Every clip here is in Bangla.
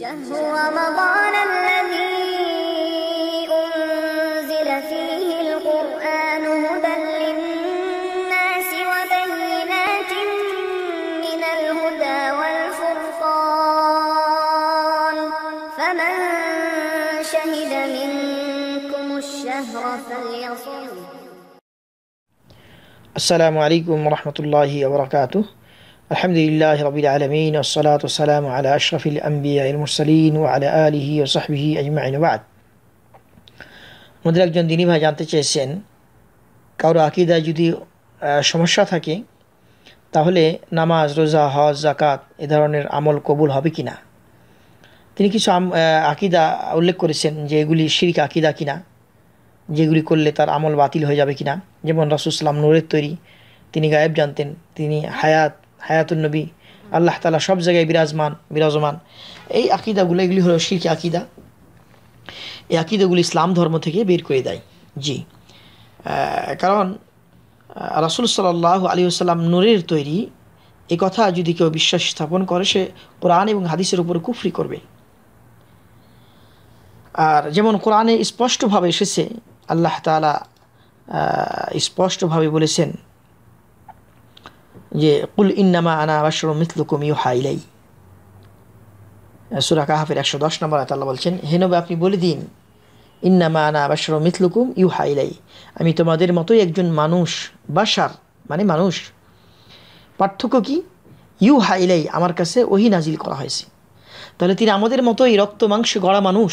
شهر رمضان الذي أنزل فيه القرآن هدى للناس وبينات من الهدى والفرقان فمن شهد منكم الشهر فليصل السلام عليكم ورحمة الله وبركاته আলহামদুলিল্লাহ রবিল আলমিন ওসলাত সালাম আলা আশরফিল আম্বিয়া মুরসলিন ও আলা আলিহি ও সাহবিহি আজমাইনবাদ আমাদের একজন দিনী ভাই জানতে চেয়েছেন কারো আকিদায় যদি সমস্যা থাকে তাহলে নামাজ রোজা হজ জাকাত এ ধরনের আমল কবুল হবে কি না তিনি কিছু আকিদা উল্লেখ করেছেন যে এগুলি শিরিক আকিদা কিনা যেগুলি করলে তার আমল বাতিল হয়ে যাবে কিনা যেমন রসুসলাম নূরের তৈরি তিনি গায়েব জানতেন তিনি হায়াত হায়াতুল নবী আল্লাহ তালা সব জায়গায় বিরাজমান বিরাজমান এই আকিদাগুলো এগুলি হলো শিরকি আকিদা এই আকিদাগুলি ইসলাম ধর্ম থেকে বের করে দেয় জি কারণ রাসুল সাল্লাহ আলী আসসালাম নূরের তৈরি এ কথা যদি কেউ বিশ্বাস স্থাপন করে সে কোরআন এবং হাদিসের উপরে কুফরি করবে আর যেমন কোরআনে স্পষ্টভাবে এসেছে আল্লাহ তালা স্পষ্টভাবে বলেছেন যে কুল ইন্নামা আনা বাসরুম মিথলুকুম ইউহা হাইলাই সুরা কাহাফের একশো দশ নম্বর আতাল্লাহ বলছেন হেনবে আপনি বলে দিন ইন্নামা আনা বাসরুম মিথলুকুম ইউ হাইলাই আমি তোমাদের মতোই একজন মানুষ বাসার মানে মানুষ পার্থক্য কি ইউ হাইলাই আমার কাছে ওহি নাজিল করা হয়েছে তাহলে তিনি আমাদের মতোই রক্ত মাংস গড়া মানুষ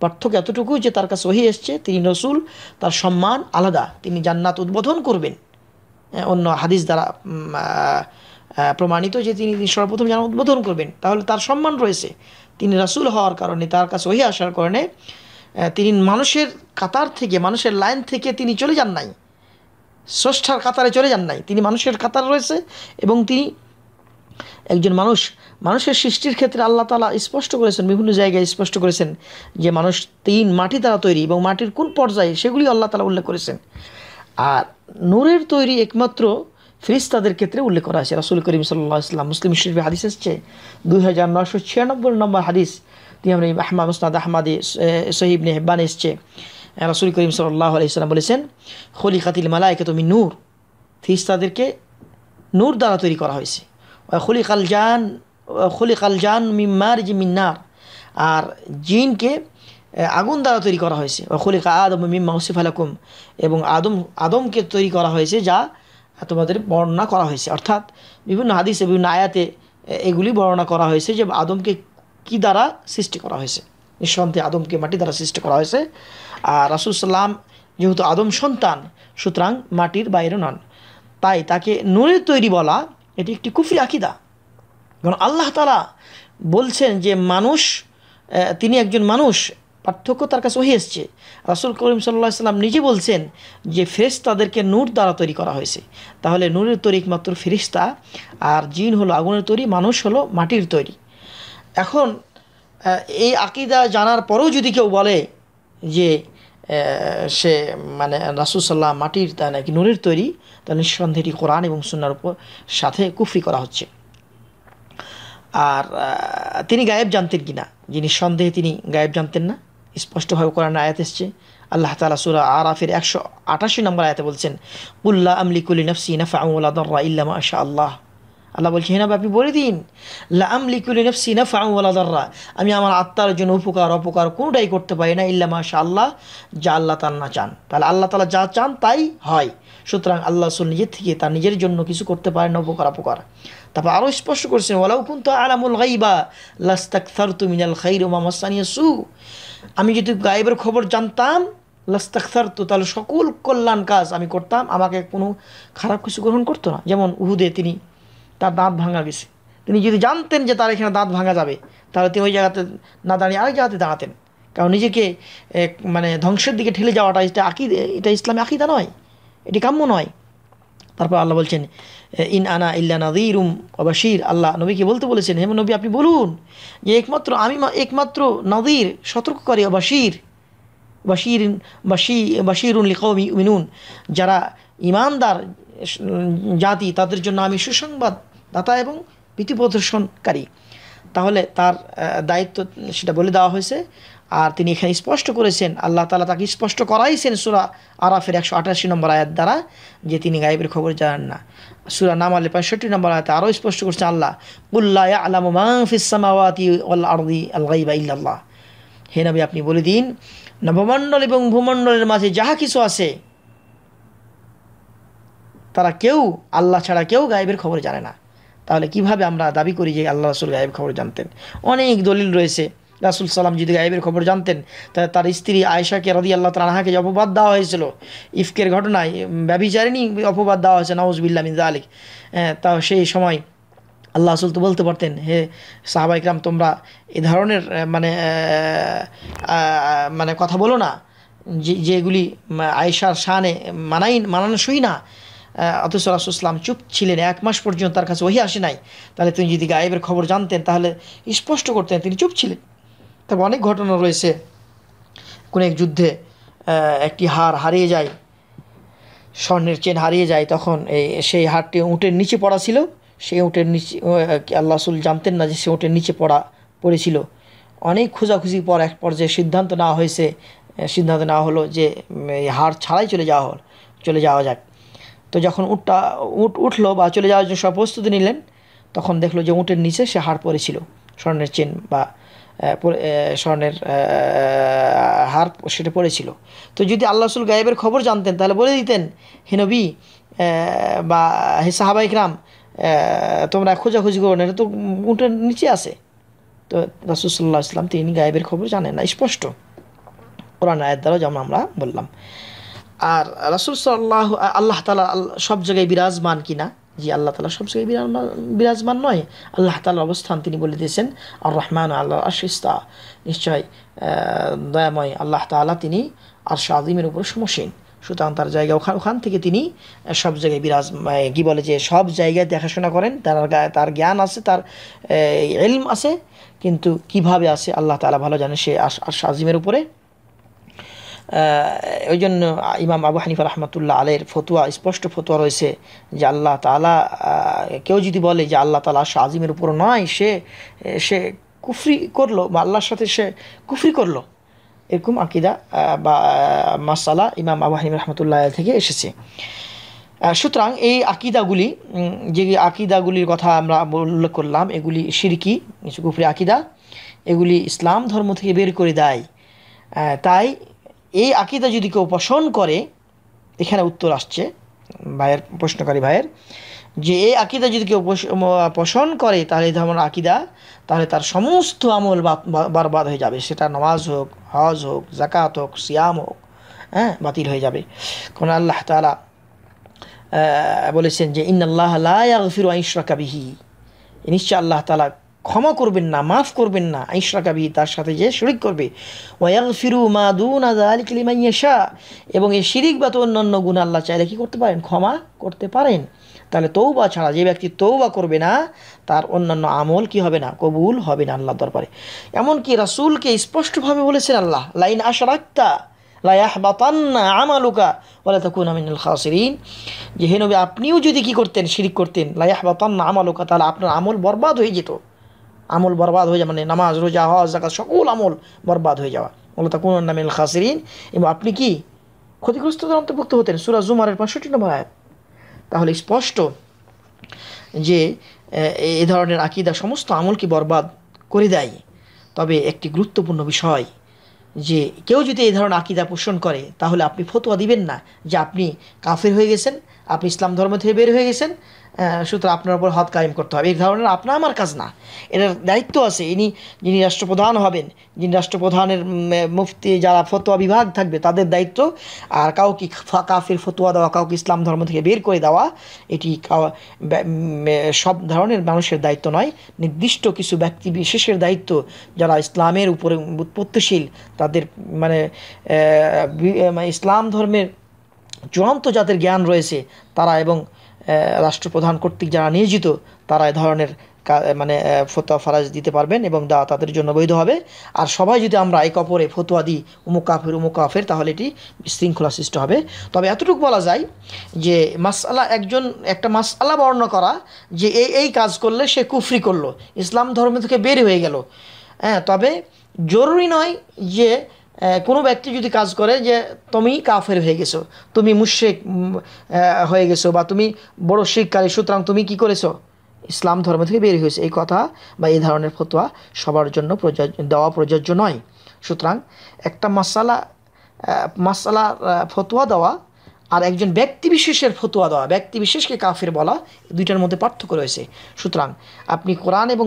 পার্থক্য এতটুকু যে তার কাছে ওহি এসছে তিনি রসুল তার সম্মান আলাদা তিনি জান্নাত উদ্বোধন করবেন হ্যাঁ, অন্য হাদিস দ্বারা প্রমাণিত যে তিনি সর্বপ্রথম যেন উদ্বোধন করবেন তাহলে তার সম্মান রয়েছে তিনি রাসুল হওয়ার কারণে তার কাছে ওহি আসার কারণে তিনি মানুষের কাতার থেকে মানুষের লাইন থেকে তিনি চলে যান নাই স্রষ্টার কাতারে চলে যান নাই তিনি মানুষের কাতার রয়েছে এবং তিনি একজন মানুষ মানুষের সৃষ্টির ক্ষেত্রে আল্লাহ তালা স্পষ্ট করেছেন বিভিন্ন জায়গায় স্পষ্ট করেছেন যে মানুষ তিন মাটি তারা তৈরি এবং মাটির কোন পর্যায়ে সেগুলি আল্লাহ তালা উল্লেখ করেছেন আর নূরের তৈরি একমাত্র ফ্রিজ তাদের ক্ষেত্রে উল্লেখ করা আছে রাসুল করিম সাল্লাহ ইসলাম মুসলিম শরীফে হাদিস এসছে দুই হাজার নশো ছিয়ানব্বই নম্বর হাদিস তিনি আমরা আহমদ মুসনাদ আহমাদি সহিব নেহবান এসছে রাসুল করিম সাল্লাহ আলাইসালাম বলেছেন খলি খাতিল একে তুমি নূর ফ্রিজ তাদেরকে নূর দ্বারা তৈরি করা হয়েছে খলি কাল জান খলি কাল জান মিম্মার জি মিন্নার আর জিনকে আগুন দ্বারা তৈরি করা হয়েছে অখলিকা আদম মিম মাহসিফ আলাকুম এবং আদম আদমকে তৈরি করা হয়েছে যা তোমাদের বর্ণনা করা হয়েছে অর্থাৎ বিভিন্ন হাদিসে বিভিন্ন আয়াতে এগুলি বর্ণনা করা হয়েছে যে আদমকে কি দ্বারা সৃষ্টি করা হয়েছে নিঃসন্দেহে আদমকে মাটি দ্বারা সৃষ্টি করা হয়েছে আর রাসুলসাল্লাম যেহেতু আদম সন্তান সুতরাং মাটির বাইরে নন তাই তাকে নুরের তৈরি বলা এটি একটি কুফরি আকিদা কারণ আল্লাহ তালা বলছেন যে মানুষ তিনি একজন মানুষ পার্থক্য তার কাছে হয়ে এসছে রাসুল করিম সাল্লাহ সাল্লাম নিজে বলছেন যে ফেরিস তাদেরকে নূর দ্বারা তৈরি করা হয়েছে তাহলে নূরের তৈরি একমাত্র ফেরিস্তা আর জিন হলো আগুনের তৈরি মানুষ হলো মাটির তৈরি এখন এই আকিদা জানার পরেও যদি কেউ বলে যে সে মানে সাল্লাহ মাটির তা নাকি নূরের তৈরি তা নিঃসন্দেহটি কোরআন এবং সুনার উপর সাথে কুফরি করা হচ্ছে আর তিনি গায়েব জানতেন কিনা যিনি সন্দেহে তিনি গায়েব জানতেন না স্পষ্টভাবে কোরআন আয়াত এসছে আল্লাহ তালা সুরা আরাফের একশো আটাশি নম্বর আয়াতে বলছেন উল্লাহ আমলিকুলি নফসি নফা ইল্লামা আশা আল্লাহ আল্লাহ বলছে হেনাব আপনি বলে দিন লাম লিকুলিনফসি না ফাউলাদাররা আমি আমার আত্মার জন্য উপকার অপকার কোনোটাই করতে পারি না ইল্লা মাশা আল্লাহ যা আল্লাহ তার না চান তাহলে আল্লাহ তালা যা চান তাই হয় সুতরাং আল্লাহ সুল নিজের থেকে তার নিজের জন্য কিছু করতে পারে না উপকার অপকার তারপর আরও স্পষ্ট করছেন ওলাউ কিন্তু আলামুল গাইবা লাস্তাকথার তুমিনাল খাই রোমা সু আমি যদি গাইবের খবর জানতাম লাস্তাকথার তো তাহলে সকল কল্যাণ কাজ আমি করতাম আমাকে কোনো খারাপ কিছু গ্রহণ করতো না যেমন উহুদে তিনি তার দাঁত ভাঙা গেছে তিনি যদি জানতেন যে তার এখানে দাঁত ভাঙা যাবে তাহলে তিনি ওই জায়গাতে না দাঁড়িয়ে আরেক জায়গাতে দাঁড়াতেন কারণ নিজেকে মানে ধ্বংসের দিকে ঠেলে যাওয়াটা এটা আকি এটা ইসলামে আকিদা নয় এটি কাম্য নয় তারপর আল্লাহ বলছেন ইন আনা ইল্লা নাদিরুম অবাসির আল্লাহ নবীকে বলতে বলেছেন হেম নবী আপনি বলুন যে একমাত্র আমি একমাত্র নদীর সতর্ককারী অবাসির বাসির বাসি বাসিরুন লিকৌমি মিনুন যারা ইমানদার জাতি তাদের জন্য আমি সুসংবাদ দাতা এবং ভীতি প্রদর্শনকারী তাহলে তার দায়িত্ব সেটা বলে দেওয়া হয়েছে আর তিনি এখানে স্পষ্ট করেছেন আল্লাহ তালা তাকে স্পষ্ট করাইছেন সুরা আরাফের একশো আটাশি নম্বর আয়াত দ্বারা যে তিনি গায়েবের খবর জানান না সুরা নামালে পঁয়ষট্টি নম্বর আয়াতে আরও স্পষ্ট করছেন আল্লাহ উল্লাহ আল্লাহ হে নবী আপনি বলে দিন নবমণ্ডল এবং ভূমণ্ডলের মাঝে যাহা কিছু আছে তারা কেউ আল্লাহ ছাড়া কেউ গায়েবের খবর জানে না তাহলে কিভাবে আমরা দাবি করি যে আল্লাহ রাসুল গায়েব খবর জানতেন অনেক দলিল রয়েছে রাসুল সাল্লাম যদি গায়েবের খবর জানতেন তাহলে তার স্ত্রী আয়েশাকে রাদি আল্লাহ তালাহাকে যে অপবাদ দেওয়া হয়েছিল ইফকের ঘটনায় ব্যবিচারিণী অপবাদ দেওয়া হয়েছে নওয়াজবিল্লা মির্জা আলিক হ্যাঁ, তাও সেই সময় আল্লাহ আসল তো বলতে পারতেন হে সাহাবাইকরাম তোমরা এ ধরনের মানে মানে কথা বলো না যেগুলি আয়েশার শানে মানাই মানানসই না অথচ চুপ ছিলেন এক মাস পর্যন্ত তার কাছে ওহি আসে নাই তাহলে তিনি যদি গায়েবের খবর জানতেন তাহলে স্পষ্ট করতেন তিনি চুপ ছিলেন তবে অনেক ঘটনা রয়েছে কোন এক যুদ্ধে একটি হার হারিয়ে যায় স্বর্ণের চেন হারিয়ে যায় তখন এই সেই হারটি উঁটের নিচে পড়া ছিল সেই উঁটের নিচে আল্লাহ রসুল জানতেন না যে সে উঁটের নিচে পড়া পড়েছিল অনেক খোঁজাখুঁজি পর এক পর্যায়ে সিদ্ধান্ত নেওয়া হয়েছে সিদ্ধান্ত নেওয়া হলো যে হার ছাড়াই চলে যাওয়া হল চলে যাওয়া যাক তো যখন উটটা উট উঠলো বা চলে যাওয়ার জন্য সব প্রস্তুতি নিলেন তখন দেখলো যে উটের নিচে সে হাড় পড়েছিল স্বর্ণের চেন বা স্বর্ণের হার সেটা পড়েছিল তো যদি আল্লাহ রসুল গায়েবের খবর জানতেন তাহলে বলে দিতেন হিনবি বা হে সাহাবাই ইকরাম তোমরা খোঁজাখুঁজি করো না এটা তো উটের নিচে আছে তো রাসুলসাল্লাহ ইসলাম তিনি গায়েবের খবর জানেন না স্পষ্ট কোরআন আয়ের দ্বারা যেমন আমরা বললাম আর রাসুল সাল্লাহ আল্লাহ তালা সব জায়গায় বিরাজমান কিনা জি আল্লাহ তালা সব জায়গায় বিরাজমান নয় আল্লাহ তালার অবস্থান তিনি বলে দিয়েছেন আর রহমান আল্লাহ আশিস্তা নিশ্চয় দয়াময় আল্লাহ তালা তিনি আর শাহিমের উপর সমসীন সুতরাং তার জায়গা ওখান ওখান থেকে তিনি সব জায়গায় বিরাজ কি বলে যে সব জায়গায় দেখাশোনা করেন তার তার জ্ঞান আছে তার এলম আছে কিন্তু কিভাবে আছে আল্লাহ তালা ভালো জানে সে আর শাহিমের উপরে ওই জন্য ইমাম আবু হানিফা রহমতুল্লাহ আলের ফতুয়া স্পষ্ট ফতুয়া রয়েছে যে আল্লাহ তালা কেউ যদি বলে যে আল্লাহ তালা আশা আজিমের উপর নয় সে সে কুফরি করলো বা আল্লাহর সাথে সে কুফরি করলো এরকম আকিদা বা মাসালা ইমাম আবু হানিম রহমতুল্লাহ থেকে এসেছে সুতরাং এই আকিদাগুলি যে আকিদাগুলির কথা আমরা উল্লেখ করলাম এগুলি সিরকি কিছু কুফরি আকিদা এগুলি ইসলাম ধর্ম থেকে বের করে দেয় তাই এই আকিদা যদি কেউ পোষণ করে এখানে উত্তর আসছে ভাইয়ের প্রশ্নকারী ভাইয়ের যে এই আকিদা যদি কেউ পোষণ করে তাহলে এই আকিদা তাহলে তার সমস্ত আমল বরবাদ হয়ে যাবে সেটা নামাজ হোক হজ হোক জাকাত হোক সিয়াম হোক হ্যাঁ বাতিল হয়ে যাবে কোন আল্লাহ তালা বলেছেন যে ইন্নআল্লাহ লা ইয়াগফিরু আইশরাকা বিহি নিশ্চয় আল্লাহ তালা ক্ষমা করবেন না মাফ করবেন না আইসরা কাবি তার সাথে যে শরিক করবে ওয়াং ফিরু মা দুন আদালিমাইয়াশা এবং এই শিরিক বা তো অন্যান্য গুণ আল্লাহ চাইলে কী করতে পারেন ক্ষমা করতে পারেন তাহলে তৌবা ছাড়া যে ব্যক্তি তৌবা করবে না তার অন্যান্য আমল কি হবে না কবুল হবে না আল্লাহ দরবারে এমনকি রাসুলকে স্পষ্টভাবে বলেছেন আল্লাহ লাইন আশা আশরাক্তা লায়াহবাতান্না আমালুকা বলে তখন আমিনুল খাসিরিন যে হেনবে আপনিও যদি কি করতেন শিরিক করতেন লায়াহবাতান্না আমালুকা তাহলে আপনার আমল বরবাদ হয়ে যেত আমল বরবাদ হয়ে যাওয়া মানে নামাজ রোজা হজ জাকাত সকল আমল বরবাদ হয়ে যাওয়া মূলত কোন নামিল খাসিরিন এবং আপনি কি ক্ষতিগ্রস্তদের অন্তর্ভুক্ত হতেন সুরা জুমারের পঁয়ষট্টি নম্বর আয়াত তাহলে স্পষ্ট যে এ ধরনের আকিদা সমস্ত আমলকে বরবাদ করে দেয় তবে একটি গুরুত্বপূর্ণ বিষয় যে কেউ যদি এই ধরনের আকিদা পোষণ করে তাহলে আপনি ফতোয়া দিবেন না যে আপনি কাফের হয়ে গেছেন আপনি ইসলাম ধর্ম থেকে বের হয়ে গেছেন সুতরাং আপনার উপর হাত কায়েম করতে হবে এই ধরনের আপনার আমার কাজ না এটার দায়িত্ব আছে ইনি যিনি রাষ্ট্রপ্রধান হবেন যিনি রাষ্ট্রপ্রধানের মুফতি যারা ফতোয়া বিভাগ থাকবে তাদের দায়িত্ব আর কাউকে কাফির ফতোয়া দেওয়া কাউকে ইসলাম ধর্ম থেকে বের করে দেওয়া এটি সব ধরনের মানুষের দায়িত্ব নয় নির্দিষ্ট কিছু ব্যক্তি বিশেষের দায়িত্ব যারা ইসলামের উপরে উৎপত্তিশীল তাদের মানে, মানে ইসলাম ধর্মের চূড়ান্ত যাদের জ্ঞান রয়েছে তারা এবং রাষ্ট্রপ্রধান কর্তৃক যারা নিয়োজিত তারা এ ধরনের মানে ফতোয়া ফারাজ দিতে পারবেন এবং দা তাদের জন্য বৈধ হবে আর সবাই যদি আমরা এক অপরে ফতোয়া দিই উমুক কাফের উমুক কাফের তাহলে এটি শৃঙ্খলা সৃষ্ট হবে তবে এতটুকু বলা যায় যে মাসালা একজন একটা মাসালা বর্ণনা করা যে এই এই কাজ করলে সে কুফরি করলো ইসলাম ধর্ম থেকে বের হয়ে গেল হ্যাঁ তবে জরুরি নয় যে কোনো ব্যক্তি যদি কাজ করে যে তুমি কাফের হয়ে গেছো তুমি মুশ্রিক হয়ে গেছো বা তুমি বড় শিখকারী সুতরাং তুমি কি করেছো ইসলাম ধর্ম থেকে বের হয়েছে এই কথা বা এই ধরনের ফতোয়া সবার জন্য প্রযোজ্য দেওয়া প্রযোজ্য নয় সুতরাং একটা মশালা মশালা ফতোয়া দেওয়া আর একজন ব্যক্তি বিশেষের ফতুয়া দেওয়া ব্যক্তি বিশেষকে কাফের বলা দুইটার মধ্যে পার্থক্য রয়েছে সুতরাং আপনি কোরআন এবং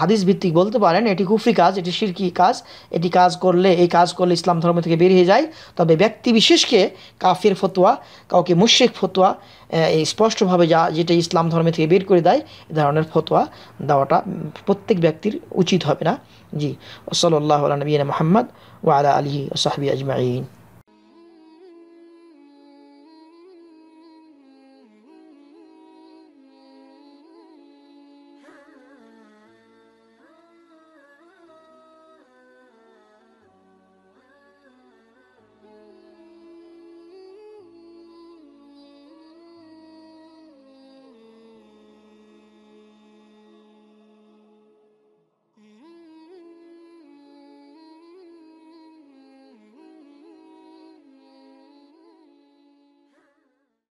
হাদিস ভিত্তিক বলতে পারেন এটি কুফরি কাজ এটি শিরকি কাজ এটি কাজ করলে এই কাজ করলে ইসলাম ধর্ম থেকে বেরিয়ে যায় তবে ব্যক্তি বিশেষকে কাফের ফতোয়া কাউকে মুশেক ফতোয়া এই স্পষ্টভাবে যা যেটা ইসলাম ধর্মে থেকে বের করে দেয় এ ধরনের ফতোয়া দেওয়াটা প্রত্যেক ব্যক্তির উচিত হবে না জি ওসল্লাহ নবীন মোহাম্মদ ওয়াদা আলী সাহাবি আজমাইন